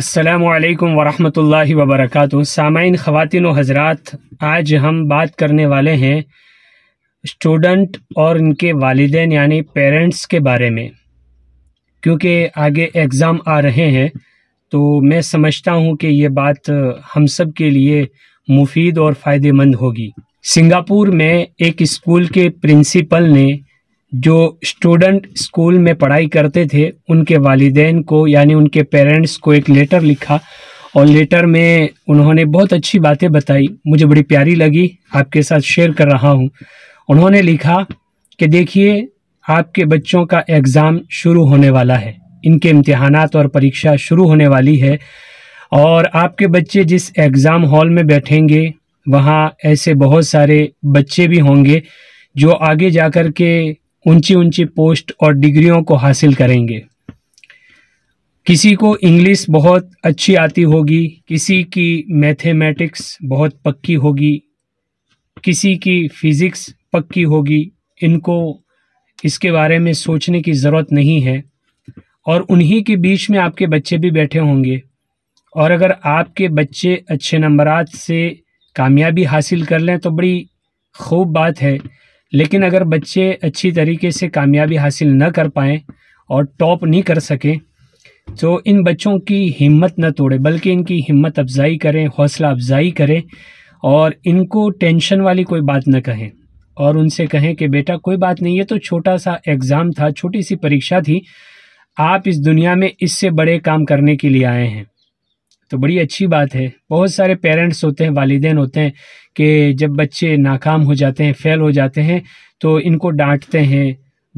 असलकम वरहमल वबरक सामाइन ख़वान हजरात आज हम बात करने वाले हैं स्टूडेंट और इनके वालदे यानी पेरेंट्स के बारे में क्योंकि आगे एग्ज़ाम आ रहे हैं तो मैं समझता हूँ कि ये बात हम सब के लिए मुफीद और फ़ायदेमंद होगी सिंगापुर में एक स्कूल के प्रिंसिपल ने जो स्टूडेंट स्कूल में पढ़ाई करते थे उनके वालदेन को यानी उनके पेरेंट्स को एक लेटर लिखा और लेटर में उन्होंने बहुत अच्छी बातें बताई मुझे बड़ी प्यारी लगी आपके साथ शेयर कर रहा हूँ उन्होंने लिखा कि देखिए आपके बच्चों का एग्ज़ाम शुरू होने वाला है इनके इम्तहान और परीक्षा शुरू होने वाली है और आपके बच्चे जिस एग्ज़ाम हॉल में बैठेंगे वहाँ ऐसे बहुत सारे बच्चे भी होंगे जो आगे जा कर के ऊंची ऊंची पोस्ट और डिग्रियों को हासिल करेंगे किसी को इंग्लिश बहुत अच्छी आती होगी किसी की मैथमेटिक्स बहुत पक्की होगी किसी की फिज़िक्स पक्की होगी इनको इसके बारे में सोचने की ज़रूरत नहीं है और उन्हीं के बीच में आपके बच्चे भी बैठे होंगे और अगर आपके बच्चे अच्छे नंबरात से कामयाबी हासिल कर लें तो बड़ी खूब बात है लेकिन अगर बच्चे अच्छी तरीके से कामयाबी हासिल न कर पाएँ और टॉप नहीं कर सकें तो इन बच्चों की हिम्मत न तोड़े बल्कि इनकी हिम्मत अफजाई करें हौसला अफजाई करें और इनको टेंशन वाली कोई बात न कहें और उनसे कहें कि बेटा कोई बात नहीं है तो छोटा सा एग्ज़ाम था छोटी सी परीक्षा थी आप इस दुनिया में इससे बड़े काम करने के लिए आए हैं तो बड़ी अच्छी बात है बहुत सारे पेरेंट्स होते हैं वालदेन होते हैं कि जब बच्चे नाकाम हो जाते हैं फेल हो जाते हैं तो इनको डांटते हैं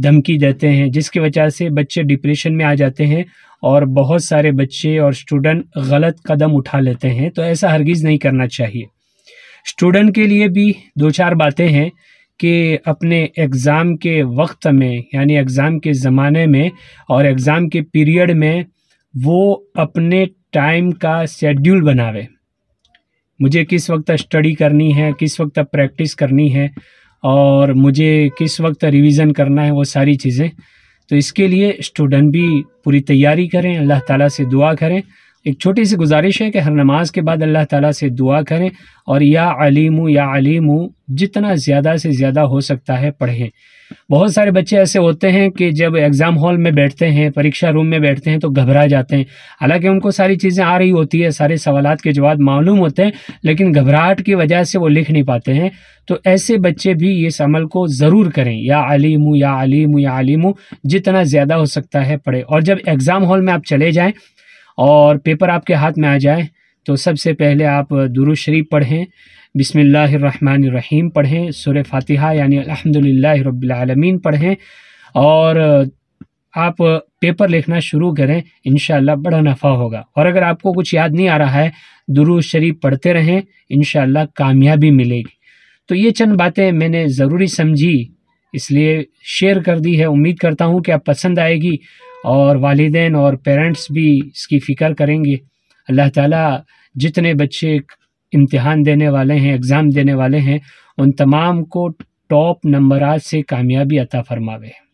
धमकी देते हैं जिसकी वजह से बच्चे डिप्रेशन में आ जाते हैं और बहुत सारे बच्चे और स्टूडेंट गलत कदम उठा लेते हैं तो ऐसा हरगिज़ नहीं करना चाहिए स्टूडेंट के लिए भी दो चार बातें हैं कि अपने एग्ज़ाम के वक्त में यानी एग्ज़ाम के ज़माने में और एग्ज़ाम के पीरियड में वो अपने टाइम का शेड्यूल बनावे मुझे किस वक्त स्टडी करनी है किस वक्त प्रैक्टिस करनी है और मुझे किस वक्त रिवीजन करना है वो सारी चीज़ें तो इसके लिए स्टूडेंट भी पूरी तैयारी करें अल्लाह ताला से दुआ करें एक छोटी सी गुजारिश है कि हर नमाज के बाद अल्लाह ताला से दुआ करें और या अलीमू या अलीमू जितना ज़्यादा से ज़्यादा हो सकता है पढ़ें बहुत सारे बच्चे ऐसे होते हैं कि जब एग्ज़ाम हॉल में बैठते हैं परीक्षा रूम में बैठते हैं तो घबरा जाते हैं हालांकि उनको सारी चीज़ें आ रही होती है सारे सवाल के जवाब मालूम होते हैं लेकिन घबराहट की वजह से वो लिख नहीं पाते हैं तो ऐसे बच्चे भी इस अमल को ज़रूर करें या अलीमू या अलीमू या अलीमू जितना ज़्यादा हो सकता है पढ़े और जब एग्ज़ाम हॉल में आप चले जाएँ और पेपर आपके हाथ में आ जाए तो सबसे पहले आप दुरुज शरीफ पढ़ें बिसमीम पढ़ें सुर फातिहा यानी अलहमदिल्ला रबालमीन पढ़ें और आप पेपर लिखना शुरू करें इन बड़ा नफ़ा होगा और अगर आपको कुछ याद नहीं आ रहा है दुरुज शरीफ पढ़ते रहें इन कामयाबी मिलेगी तो ये चंद बातें मैंने ज़रूरी समझी इसलिए शेयर कर दी है उम्मीद करता हूँ कि आप पसंद आएगी और वालदेन और पेरेंट्स भी इसकी फ़िक्र करेंगे अल्लाह ताला जितने बच्चे इम्तहान देने वाले हैं एग्ज़ाम देने वाले हैं उन तमाम को टॉप नंबर से कामयाबी अता फरमावे